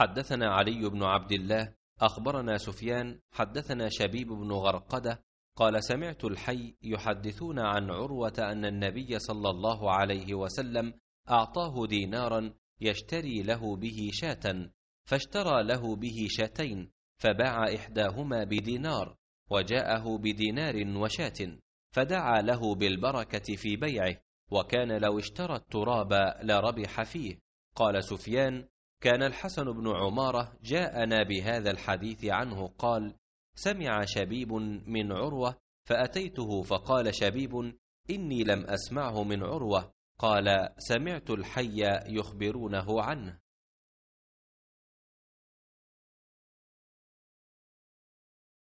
حدثنا علي بن عبد الله أخبرنا سفيان حدثنا شبيب بن غرقدة قال سمعت الحي يحدثون عن عروة أن النبي صلى الله عليه وسلم أعطاه دينارا يشتري له به شاة فاشترى له به شاتين فباع إحداهما بدينار وجاءه بدينار وشاة فدعا له بالبركة في بيعه وكان لو اشترى التراب لربح فيه قال سفيان كان الحسن بن عمارة جاءنا بهذا الحديث عنه قال سمع شبيب من عروة فأتيته فقال شبيب إني لم أسمعه من عروة قال سمعت الحي يخبرونه عنه